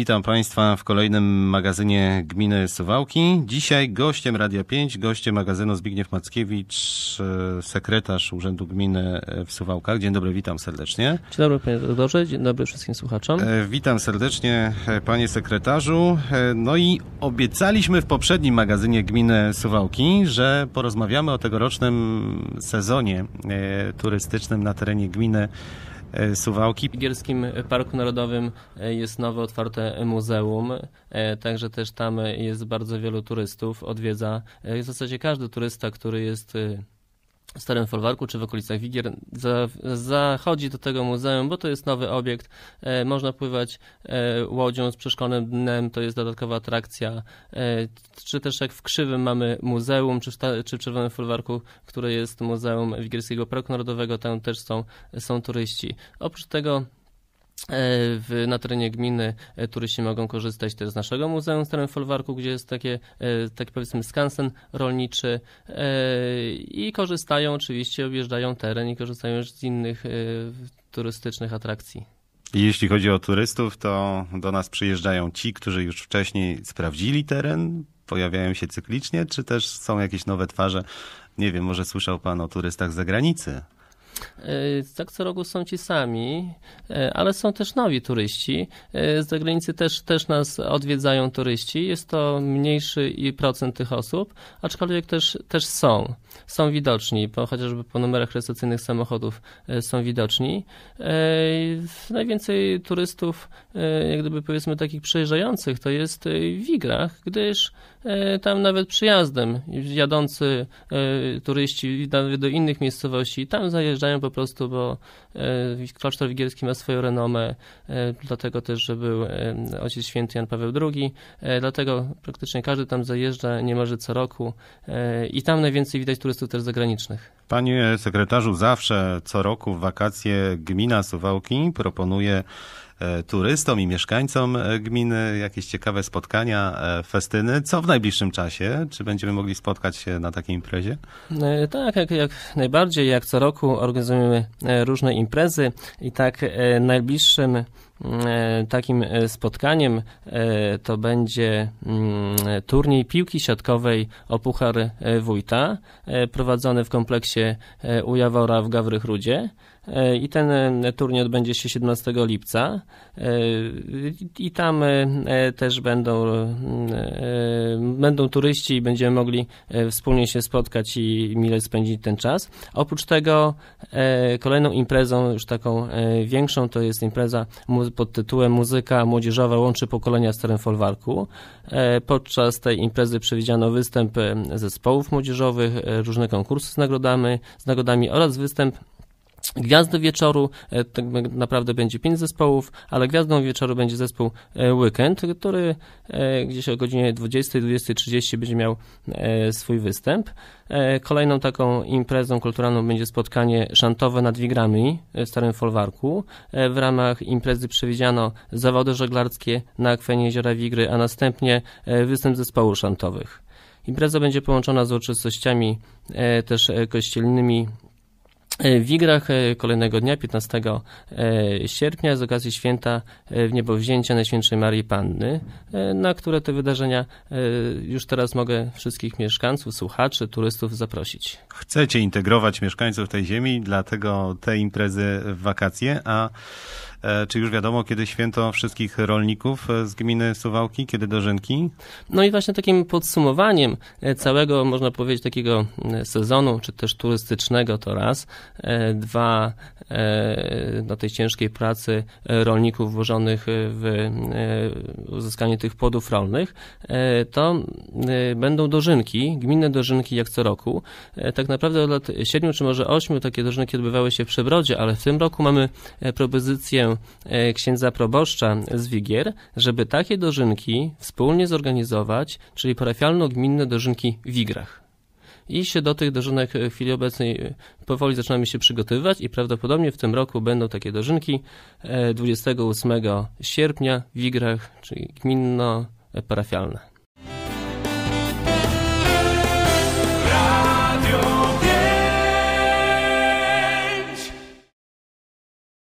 Witam Państwa w kolejnym magazynie Gminy Suwałki. Dzisiaj gościem Radia 5, gościem magazynu Zbigniew Mackiewicz, e, sekretarz Urzędu Gminy e, w Suwałkach. Dzień dobry, witam serdecznie. Dzień dobry panie doktorze, dzień dobry wszystkim słuchaczom. E, witam serdecznie panie sekretarzu. No i obiecaliśmy w poprzednim magazynie Gminy Suwałki, że porozmawiamy o tegorocznym sezonie turystycznym na terenie gminy E, Suwałki. W Bielskim Parku Narodowym e, jest nowe otwarte muzeum, e, także też tam jest bardzo wielu turystów, odwiedza w zasadzie każdy turysta, który jest Starym Folwarku czy w okolicach Wigier. Za, zachodzi do tego muzeum, bo to jest nowy obiekt. E, można pływać e, łodzią z przeszklonym dnem, to jest dodatkowa atrakcja. E, czy też jak w Krzywym mamy muzeum, czy w, czy w Czerwonym Folwarku, które jest Muzeum Wigierskiego Parku Narodowego, tam też są, są turyści. Oprócz tego E, w, na terenie gminy e, turyści mogą korzystać też z naszego Muzeum Starym Folwarku, gdzie jest takie, tak powiedzmy, skansen rolniczy i korzystają oczywiście, objeżdżają teren i korzystają już z innych turystycznych atrakcji. Jeśli chodzi o turystów, to do nas przyjeżdżają ci, którzy już wcześniej sprawdzili teren, pojawiają się cyklicznie, czy też są jakieś nowe twarze? Nie wiem, może słyszał Pan o turystach z zagranicy? E, tak co roku są ci sami, e, ale są też nowi turyści. E, z zagranicy też, też nas odwiedzają turyści. Jest to mniejszy i procent tych osób, aczkolwiek też, też są są widoczni, chociażby po numerach rejestracyjnych samochodów e, są widoczni. E, najwięcej turystów, e, jak gdyby powiedzmy takich przejeżdżających, to jest w Wigrach, gdyż tam nawet przyjazdem jadący turyści do innych miejscowości tam zajeżdżają po prostu, bo klasztor wigierski ma swoją renomę, dlatego też, że był ojciec święty Jan Paweł II, dlatego praktycznie każdy tam zajeżdża niemalże co roku i tam najwięcej widać jest turystów też zagranicznych. Panie sekretarzu, zawsze co roku w wakacje gmina Suwałki proponuje e, turystom i mieszkańcom e, gminy jakieś ciekawe spotkania, e, festyny. Co w najbliższym czasie? Czy będziemy mogli spotkać się na takiej imprezie? Tak, jak, jak najbardziej, jak co roku organizujemy różne imprezy i tak najbliższym E, takim e, spotkaniem e, to będzie mm, turniej piłki siatkowej o Puchar Wójta prowadzony w kompleksie Ujawora w Gawrychrudzie. I ten turniej odbędzie się 17 lipca. I tam też będą, będą turyści i będziemy mogli wspólnie się spotkać i mile spędzić ten czas. Oprócz tego kolejną imprezą, już taką większą, to jest impreza pod tytułem Muzyka młodzieżowa łączy pokolenia w Starym Folwarku. E, podczas tej imprezy przewidziano występ e, zespołów młodzieżowych, e, różne konkursy z nagrodami, z nagrodami oraz występ Gwiazdy wieczoru, e, tak naprawdę będzie pięć zespołów, ale gwiazdą wieczoru będzie zespół e, Weekend, który e, gdzieś o godzinie 20-20.30 będzie miał swój występ. Kolejną taką imprezą kulturalną będzie spotkanie szantowe nad Wigrami w Starym Folwarku. W ramach imprezy przewidziano zawody żeglarskie na akwenie Jeziora Wigry, a następnie występ zespołu szantowych. Impreza będzie połączona z uroczystościami też kościelnymi E, w Igrach e, kolejnego dnia, 15 e, sierpnia, z okazji święta w niebowzięcia Najświętszej Marii Panny, na które te wydarzenia już teraz mogę wszystkich mieszkańców, słuchaczy, turystów zaprosić. Chcecie integrować mieszkańców tej ziemi, dlatego te imprezy w wakacje, a E, czy już wiadomo, kiedy święto wszystkich rolników e, z gminy Suwałki, kiedy dożynki? No i właśnie takim podsumowaniem e, całego, można powiedzieć, takiego sezonu, czy też turystycznego to raz, dwa na no, tej ciężkiej pracy rolników włożonych w uzyskanie tych płodów rolnych, to będą dożynki, gminne dożynki jak co roku. Tak naprawdę od lat siedmiu czy może ośmiu takie dożynki odbywały się w Przebrodzie, ale w tym roku mamy propozycję E, księdza proboszcza z Wigier, żeby takie dożynki wspólnie zorganizować, czyli parafialno-gminne dożynki w Wigrach. I się do tych dożynek w chwili obecnej e, powoli zaczynamy się przygotowywać i prawdopodobnie w tym roku będą takie dożynki 28 e, sierpnia w Wigrach, czyli gminno-parafialne.